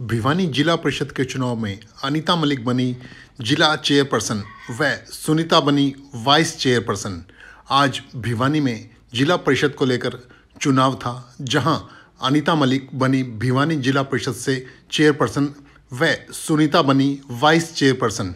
भिवानी जिला परिषद के चुनाव में अनीता मलिक बनी जिला चेयरपर्सन व सुनीता बनी वाइस चेयरपर्सन आज भिवानी में जिला परिषद को लेकर चुनाव था जहां अनीता मलिक बनी भिवानी जिला परिषद से चेयरपर्सन व सुनीता बनी वाइस चेयरपर्सन